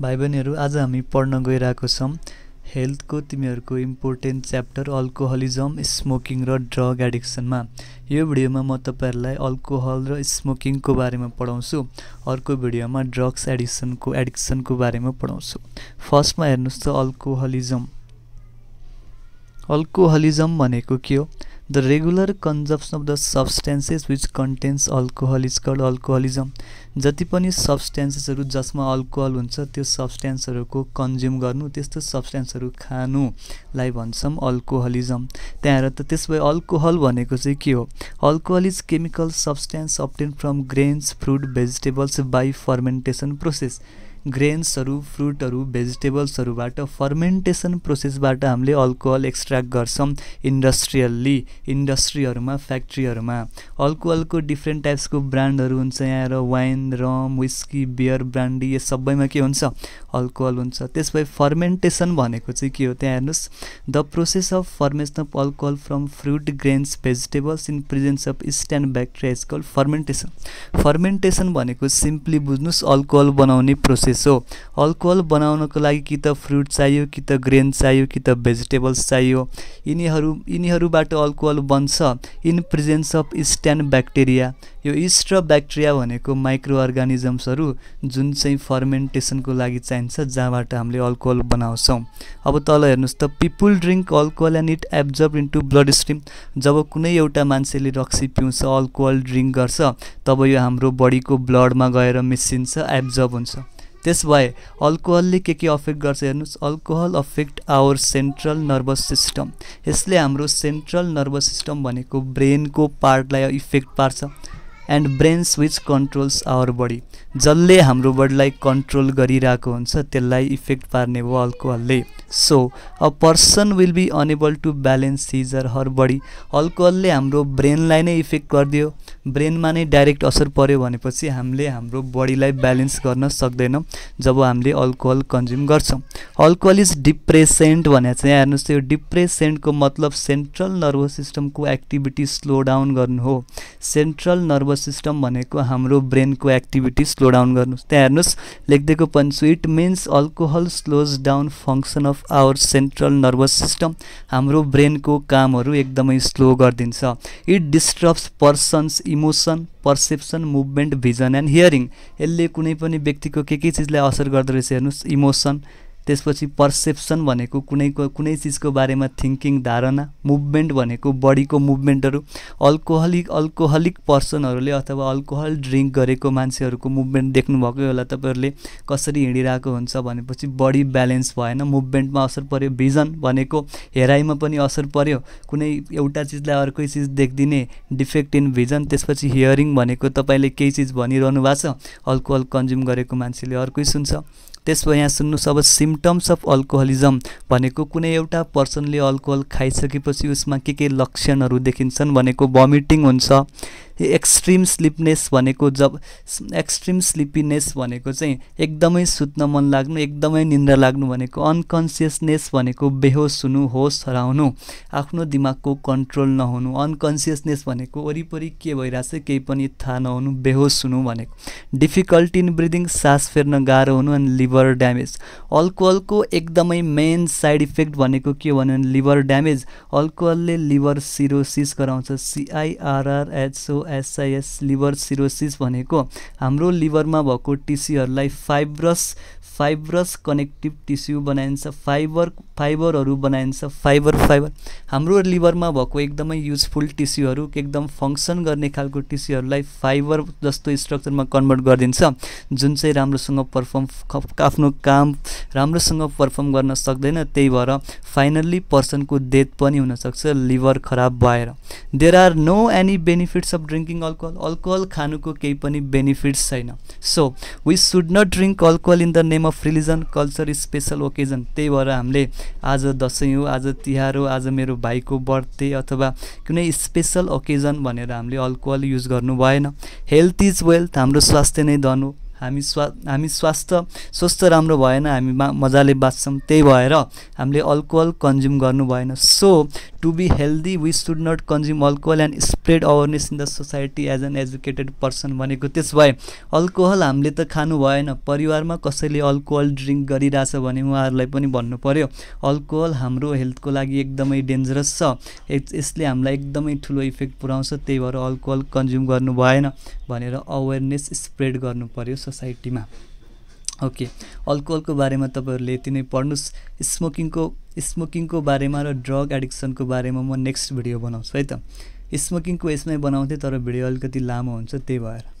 भाइ बहिनीहरू आज हामी पढ्न गइरहेको छौँ हेल्थको तिमीहरूको इम्पोर्टेन्ट च्याप्टर अल्कोहलिजम स्मोकिङ र ड्रग एडिक्सनमा यो भिडियोमा म तपाईँहरूलाई अल्कोहल र स्मोकिङको बारेमा पढाउँछु अर्को भिडियोमा ड्रग्स एडिक्सनको एडिक्सनको बारेमा पढाउँछु फर्स्टमा हेर्नुहोस् त अल्कोहलिजम अल्कोहलिजम भनेको के हो the regular consumption of the substances which contains alcohol is called alcoholism जति पनि सब्सटेन्सेसहरू जसमा अल्कोहल हुन्छ त्यो सब्सटेन्सहरूको कन्ज्युम गर्नु त्यस्तो सब्सटेन्सहरू खानुलाई भन्छौँ अल्कोहलिजम त्यहाँ त त्यस भए अल्कोहल भनेको चाहिँ के हो alcohol is chemical substance obtained from grains fruit vegetables by fermentation process ग्रेन्सहरू फ्रुटहरू भेजिटेबल्सहरूबाट फर्मेन्टेसन प्रोसेसबाट हामीले अल्कोहल एक्सट्र्याक्ट गर्छौँ इन्डस्ट्रियल्ली इन्डस्ट्रीहरूमा फ्याक्ट्रीहरूमा अल्कोहलको डिफ्रेन्ट टाइप्सको ब्रान्डहरू हुन्छ यहाँ र wine rum whisky beer brandy यो सबैमा के हुन्छ अल्कोहल हुन्छ त्यस भए फर्मेन्टेसन भनेको चाहिँ के हो त्यहाँ हेर्नुहोस् the process of fermentation of alcohol from fruit grains vegetables in presence of stand and bacteria is call fermentation fermentation भनेको सिम्पली बुझ्नुहोस् अल्कोहल बनाउने प्रोसेस सो अल्कोहल बनाउनको लागि कि त फ्रुट चाहियो कि त ग्रेन चाहियो कि त भेजिटेबल्स चाहियो यिनीहरू यिनीहरूबाट अल्कोहल बन्छ in presence of yeast and bacteria यो इस्ट र ब्याक्टेरिया भनेको माइक्रो अर्गानिजम्सहरू जुन चाहिँ फर्मेन्टेसनको लागि चाहिन्छ जहाँबाट हामीले अल्कोहल बनाउँछौँ अब तल हेर्नुहोस् त people drink alcohol and it absorb to blood stream जब कुनै एउटा मान्छेले रक्सी पिउँछ अल्कोहल ड्रिङ्क गर्छ तब यो हाम्रो बडीको ब्लडमा गएर मिसिन्छ एब्जर्भ हुन्छ भए अल्कोहलले के के अफेक्ट गर्छ हेर्नुहोस् alcohol affect our central nervous system यसले हाम्रो सेन्ट्रल नर्भस सिस्टम भनेको ब्रेनको पार्टलाई इफेक्ट पार्छ and brain switch controls our body जसले हाम्रो बडीलाई कन्ट्रोल गरिरहेको हुन्छ त्यसलाई इफेक्ट पार्ने हो अल्कोहलले so a person will be unable to balance his or her body अल्कोहलले हाम्रो ब्रेनलाई नै इफेक्ट गरिदियो ब्रेनमा नै डाइरेक्ट असर पऱ्यो भनेपछि हामीले हाम्रो बडीलाई ब्यालेन्स गर्न सक्दैनौँ जब हामीले अल्कोहल कन्ज्युम गर्छौँ अल्कोहल इज डिप्रेसेन्ट भनेर चाहिँ हेर्नुहोस् यो डिप्रेसेन्टको मतलब सेन्ट्रल नर्भस सिस्टमको एक्टिभिटी स्लो डाउन गर्नु हो सेन्ट्रल नर्भस सिस्टम भनेको हाम्रो ब्रेनको एक्टिभिटी स्लो डाउन गर्नु त्यहाँ हेर्नुहोस् लेखिदिएको so it means alcohol slows down function of of our central nervous system हाम्रो ब्रेनको कामहरू एकदमै स्लो गरिदिन्छ it disturbs person's emotion perception movement vision and hearing यसले कुनै पनि व्यक्तिको के के चिजलाई असर गर्दो रहेछ हेर्नुहोस् इमोसन त्यसपछि पर्सेप्सन भनेको कुनै कुनै चिजको बारेमा थिङ्किङ धारणा मुभमेन्ट भनेको बडीको मुभमेन्टहरू अल्कोहलिक अल्कोहलिक पर्सनहरूले अथवा अल्कोहल ड्रिङ्क गरेको मान्छेहरूको मुभमेन्ट देख्नुभएको होला तपाईँहरूले कसरी हिँडिरहेको हुन्छ भनेपछि बडी ब्यालेन्स भएन मुभमेन्टमा असर पऱ्यो भिजन भनेको हेराइमा पनि असर पऱ्यो कुनै एउटा चिजलाई अर्कै चिज देखिदिने डिफेक्ट इन भिजन त्यसपछि हियरिङ भनेको तपाईँले केही चिज भनिरहनु भएको छ अल्कोहल कन्ज्युम गरेको मान्छेले अर्कै सुन्छ त्यसो यहाँ सुन्नुहोस् अब सिम सिम्टम्स अफ अल्कोहलिजम भनेको कुनै एउटा पर्सनले अल्कोहल खाइसकेपछि उसमा के के लक्षणहरू देखिन्छन् भनेको भमिटिङ हुन्छ एक्सट्रिम स्लिपनेस भनेको जब एक्सट्रिम स्लिपिनेस भनेको चाहिँ एकदमै सुत्न मन लाग्नु एकदमै निन्द्रा लाग्नु भनेको अनकन्सियसनेस भनेको बेहोस हुनु होस हराउनु आफ्नो दिमागको कन्ट्रोल नहुनु अनकन्सियसनेस भनेको वरिपरि के भइरहेछ केही पनि थाहा नहुनु बेहोस हुनु भनेको डिफिकल्टी इन ब्रिदिङ सास फेर्न गाह्रो हुनु अनि लिभर ड्यामेज अल्कोहलको एकदमै मेन साइड इफेक्ट भनेको के भन्यो भने लिभर ड्यामेज अल्कोहलले लिभर सिरोसिस गराउँछ एचओ एसआइएस लिभर सिरोसिस भनेको हाम्रो लिभरमा भएको टिस्युहरूलाई फाइब्रस फाइब्रस कनेक्टिभ टिस्यु बनाइन्छ फाइबर फाइबरहरू बनाइन्छ फाइबर फाइबर हाम्रो लिभरमा भएको एकदमै युजफुल टिस्युहरू एकदम फङ्सन गर्ने खालको टिस्युहरूलाई फाइबर जस्तो स्ट्रक्चरमा कन्भर्ट गरिदिन्छ जुन चाहिँ राम्रोसँग पर्फर्म आफ्नो काम राम्रोसँग पर्फर्म गर्न सक्दैन त्यही भएर फाइनल्ली पर्सनको डेथ पनि हुनसक्छ लिभर खराब भएर there are no any benefits of drinking alcohol alcohol खानुको केही पनि बेनिफिट्स छैन so we should not drink alcohol in the name of religion culture special occasion त्यही भएर हामीले आज दसैँ हो आज तिहार हो आज मेरो भाइको बर्थडे अथवा कुनै स्पेसल ओकेजन भनेर हामीले अल्कोहल युज गर्नु भएन हेल्थ इज वेल्थ हाम्रो स्वास्थ्य नै धन हो हामी स्वा हामी स्वास्थ्य स्वस्थ राम्रो भएन हामी मजाले बाँच्छौँ त्यही भएर हामीले अल्कोहल कन्ज्युम गर्नु भएन so to be healthy we should not consume alcohol and spread awareness in the society as an educated person भनेको त्यस भए अल्कोहल हामीले त खानु भएन परिवारमा कसैले अल्कोहल ड्रिङ्क गरिरहेछ भने उहाँहरूलाई पनि भन्नु पऱ्यो अल्कोहल हाम्रो हेल्थको लागि एकदमै डेन्जरस छ यसले हामीलाई एकदमै ठुलो इफेक्ट पुऱ्याउँछ त्यही भएर अल्कोहल कन्ज्युम गर्नु भएन भनेर अवेरनेस स्प्रेड गर्नु पऱ्यो सोसाइटीमा ओके अल्कोहलको बारेमा तपाईँहरूले यति नै पढ्नुहोस् स्मोकिङको स्मोकिङको बारेमा र ड्रग एडिक्सनको बारेमा म नेक्स्ट भिडियो बनाउँछु है त स्मोकिङको यसमै बनाउँथेँ तर भिडियो अलिकति लामो हुन्छ त्यही भएर